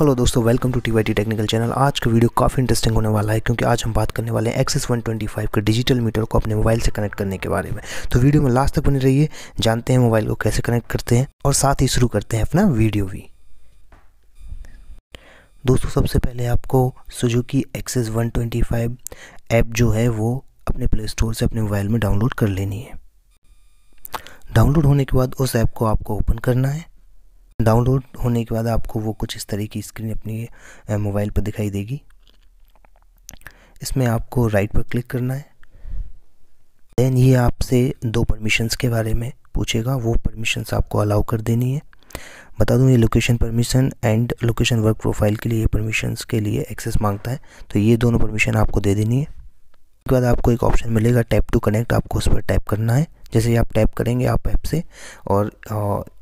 hello दोस्तों welcome to T technical channel आज का वीडियो काफ़ी इंटरेस्टिंग होने वाला है क्योंकि आज हम बात करने वाले हैं एक्सेस 125 के डिजिटल मीटर को अपने मोबाइल से कनेक्ट करने के बारे में तो वीडियो में लास्ट तक बने रहिए जानते हैं मोबाइल को कैसे कनेक्ट करते हैं और साथ ही शुरू करते हैं अपना वीडियो भी दोस्तों सबसे पहले आपको सुजुकी एक्सेस वन ऐप जो है वो अपने प्ले स्टोर से अपने मोबाइल में डाउनलोड कर लेनी है डाउनलोड होने के बाद उस ऐप को आपको ओपन करना है डाउनलोड होने के बाद आपको वो कुछ इस तरह की स्क्रीन अपनी मोबाइल पर दिखाई देगी इसमें आपको राइट पर क्लिक करना है देन ये आपसे दो परमिशंस के बारे में पूछेगा वो परमिशंस आपको अलाउ कर देनी है बता दूं ये location permission and location work profile के लिए परमिशंस के लिए एक्सेस मांगता है तो ये दोनों परमिशन आपको दे देनी है उसके बाद आपको एक ऑप्शन मिलेगा टैप टू कनेक्ट आपको उस पर टैप करना है जैसे आप टैप करेंगे आप ऐप से और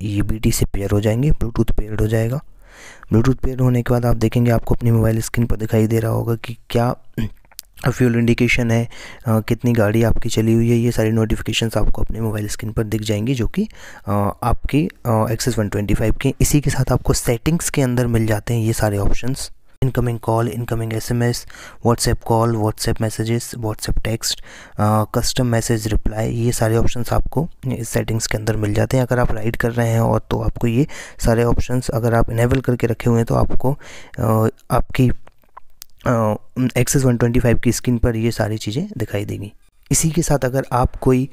यू से पेयर हो जाएंगे ब्लूटूथ पेयर हो जाएगा ब्लूटूथ पेयर होने के बाद आप देखेंगे आपको अपनी मोबाइल स्क्रीन पर दिखाई दे रहा होगा कि क्या फ्यूल इंडिकेशन है आ, कितनी गाड़ी आपकी चली हुई है ये सारी नोटिफिकेशंस आपको अपने मोबाइल स्क्रीन पर दिख जाएंगी जो कि आपकी एक्सेस 125 के इसी के साथ आपको सेटिंग्स के अंदर मिल जाते हैं ये सारे options incoming call incoming S WhatsApp call WhatsApp messages WhatsApp text custom message reply ये सारे ऑप्शन आपको इस सेटिंग्स के अंदर मिल जाते हैं अगर आप राइड कर रहे हैं और तो आपको ये सारे ऑप्शन अगर आप इनेबल करके रखे हुए हैं तो आपको uh, आपकी एक्सेस वन ट्वेंटी फाइव की स्क्रीन पर ये सारी चीज़ें दिखाई देंगी इसी के साथ अगर आप कोई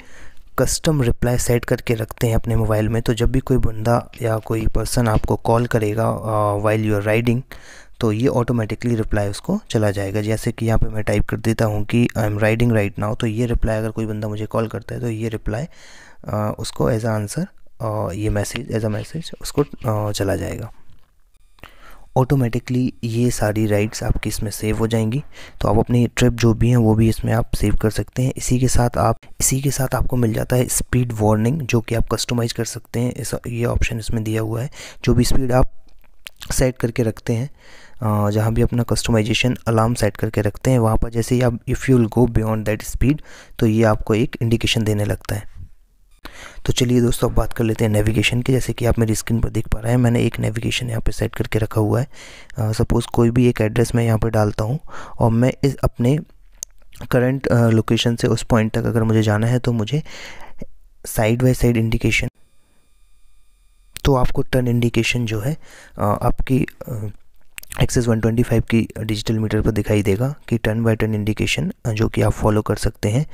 कस्टम रिप्लाई सेट करके रखते हैं अपने मोबाइल में तो जब भी कोई बंदा या कोई पर्सन आपको कॉल करेगा वाइल यू आर राइडिंग तो ये ऑटोमेटिकली रिप्लाई उसको चला जाएगा जैसे कि यहाँ पे मैं टाइप कर देता हूँ कि I am riding right now तो ये रिप्लाई अगर कोई बंदा मुझे कॉल करता है तो ये रिप्लाई उसको एज आ आंसर ये मैसेज एज अ मैसेज उसको चला जाएगा ऑटोमेटिकली ये सारी राइड्स आपकी इसमें सेव हो जाएंगी तो आप अपनी ट्रिप जो भी हैं वो भी इसमें आप सेव कर सकते हैं इसी के साथ आप इसी के साथ आपको मिल जाता है स्पीड वार्निंग जो कि आप कस्टमाइज़ कर सकते हैं इस ये ऑप्शन इसमें दिया हुआ है जो भी स्पीड आप सेट करके रखते हैं जहाँ भी अपना कस्टमाइजेशन अलार्म सेट करके रखते हैं वहाँ पर जैसे ही आप if you'll go beyond that speed तो ये आपको एक इंडिकेशन देने लगता है तो चलिए दोस्तों अब बात कर लेते हैं नेविगेशन की जैसे कि आप मेरी स्क्रीन पर देख पा रहे हैं मैंने एक नेविगेशन यहाँ पे सेट करके रखा हुआ है सपोज़ कोई भी एक एड्रेस मैं यहाँ पर डालता हूँ और मैं इस अपने करंट लोकेशन से उस पॉइंट तक अगर मुझे जाना है तो मुझे साइड बाई साइड इंडिकेशन तो आपको टर्न इंडिकेशन जो है आपकी एक्सेस 125 की डिजिटल मीटर पर दिखाई देगा कि टर्न बाय टर्न इंडिकेशन जो कि आप फॉलो कर सकते हैं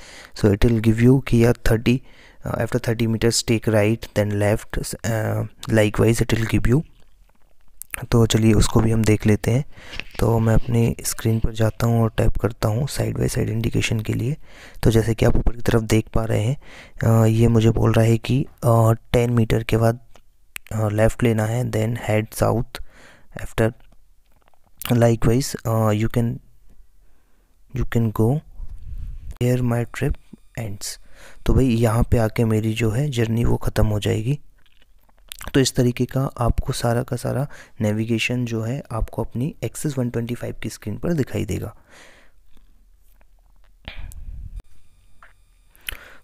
so it will give you कि या 30 after 30 metres take right then left likewise it will give you तो चलिए उसको भी हम देख लेते हैं तो मैं अपने स्क्रीन पर जाता हूँ और टाइप करता हूँ साइड बाई साइड इंडिकेशन के लिए तो जैसे कि आप ऊपर की तरफ देख पा रहे हैं आ, ये मुझे बोल रहा है कि टेन मीटर के बाद लेफ़्ट uh, लेना है then head south after likewise uh, you can you can go here my trip ends तो भाई यहाँ पे आके मेरी जो है जर्नी वो ख़त्म हो जाएगी तो इस तरीके का आपको सारा का सारा नेविगेशन जो है आपको अपनी एक्सेस 125 की स्क्रीन पर दिखाई देगा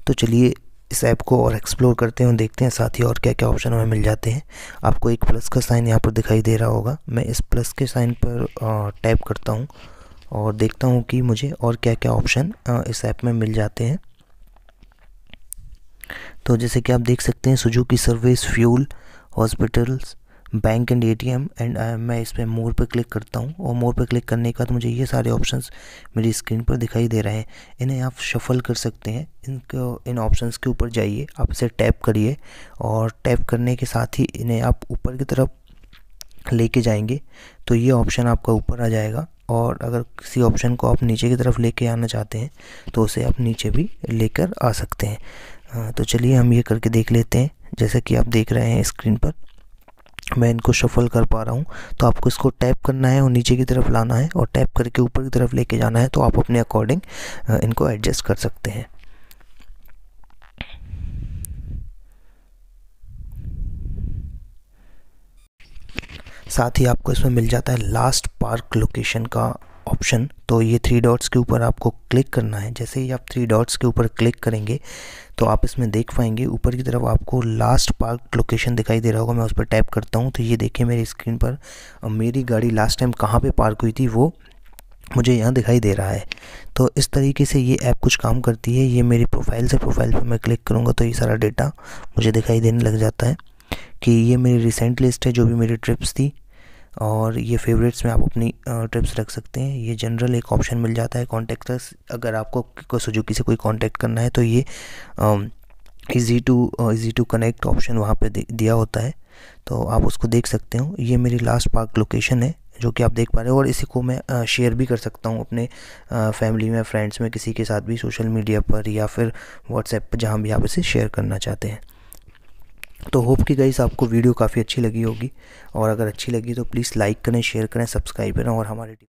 तो चलिए इस ऐप को और एक्सप्लोर करते हैं देखते हैं साथ ही और क्या क्या ऑप्शन हमें मिल जाते हैं आपको एक प्लस का साइन यहाँ पर दिखाई दे रहा होगा मैं इस प्लस के साइन पर टैप करता हूँ और देखता हूँ कि मुझे और क्या क्या ऑप्शन इस ऐप में मिल जाते हैं तो जैसे कि आप देख सकते हैं Suzuki service fuel hospitals bank and ATM and मैं इस पर मोर पर क्लिक करता हूँ और मोर पर क्लिक करने के बाद मुझे ये सारे ऑप्शंस मेरी स्क्रीन पर दिखाई दे रहे हैं इन्हें आप शफल कर सकते हैं इनको इन ऑप्शंस के ऊपर जाइए आप इसे टैप करिए और टैप करने के साथ ही इन्हें आप ऊपर की तरफ लेके जाएंगे तो ये ऑप्शन आपका ऊपर आ जाएगा और अगर किसी ऑप्शन को आप नीचे की तरफ लेके आना चाहते हैं तो उसे आप नीचे भी लेकर आ सकते हैं तो चलिए हम ये करके देख लेते हैं जैसा कि आप देख रहे हैं स्क्रीन पर मैं इनको शफल कर पा रहा हूँ तो आपको इसको टैप करना है और नीचे की तरफ लाना है और टैप करके ऊपर की तरफ लेके जाना है तो आप अपने अकॉर्डिंग इनको एडजस्ट कर सकते हैं साथ ही आपको इसमें मिल जाता है लास्ट पार्क लोकेशन का ऑप्शन तो ये थ्री डॉट्स के ऊपर आपको क्लिक करना है जैसे ही आप थ्री डॉट्स के ऊपर क्लिक करेंगे तो आप इसमें देख पाएंगे ऊपर की तरफ आपको लास्ट पार्क लोकेशन दिखाई दे रहा होगा मैं उस पर टैप करता हूँ तो ये देखिए मेरी स्क्रीन पर मेरी गाड़ी लास्ट टाइम कहाँ पर पार्क हुई थी वो मुझे यहाँ दिखाई दे रहा है तो इस तरीके से ये ऐप कुछ काम करती है ये मेरी प्रोफाइल से प्रोफाइल पर मैं क्लिक करूँगा तो ये सारा डेटा मुझे दिखाई देने लग जाता है कि ये मेरी रिसेंट लिस्ट है जो भी मेरी ट्रिप्स थी और ये फेवरेट्स में आप अपनी ट्रिप्स रख सकते हैं ये जनरल एक ऑप्शन मिल जाता है कॉन्टेक्टर्स अगर आपको सुजुकी से कोई कॉन्टेक्ट करना है तो ये easy to easy to connect option वहाँ पे दिया होता है तो आप उसको देख सकते हो ये मेरी लास्ट पार्क लोकेशन है जो कि आप देख पा रहे हो और इसी को मैं शेयर भी कर सकता हूँ अपने फैमिली में फ्रेंड्स में किसी के साथ भी सोशल मीडिया पर या फिर व्हाट्सएप पर जहाँ भी आप इसे शेयर करना चाहते हैं तो होप कि गाइस आपको वीडियो काफ़ी अच्छी लगी होगी और अगर अच्छी लगी तो प्लीज़ लाइक करें शेयर करें सब्सक्राइब करें और हमारे